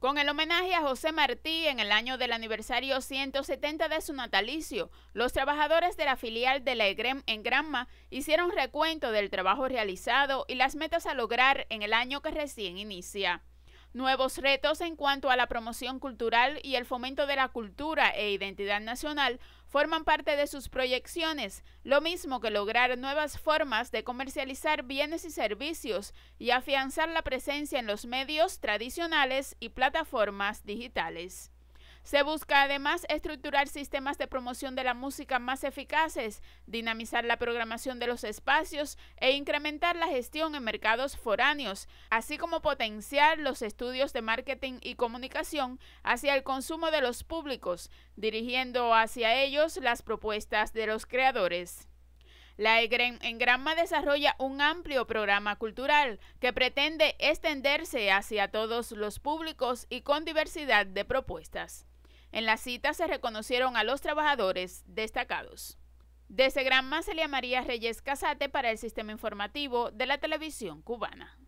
Con el homenaje a José Martí en el año del aniversario 170 de su natalicio, los trabajadores de la filial de la EGREM en Granma hicieron recuento del trabajo realizado y las metas a lograr en el año que recién inicia nuevos retos en cuanto a la promoción cultural y el fomento de la cultura e identidad nacional forman parte de sus proyecciones, lo mismo que lograr nuevas formas de comercializar bienes y servicios y afianzar la presencia en los medios tradicionales y plataformas digitales. Se busca además estructurar sistemas de promoción de la música más eficaces, dinamizar la programación de los espacios e incrementar la gestión en mercados foráneos, así como potenciar los estudios de marketing y comunicación hacia el consumo de los públicos, dirigiendo hacia ellos las propuestas de los creadores. La Granma desarrolla un amplio programa cultural que pretende extenderse hacia todos los públicos y con diversidad de propuestas. En la cita se reconocieron a los trabajadores destacados. Desde Granma, Celia llamaría Reyes Casate para el Sistema Informativo de la Televisión Cubana.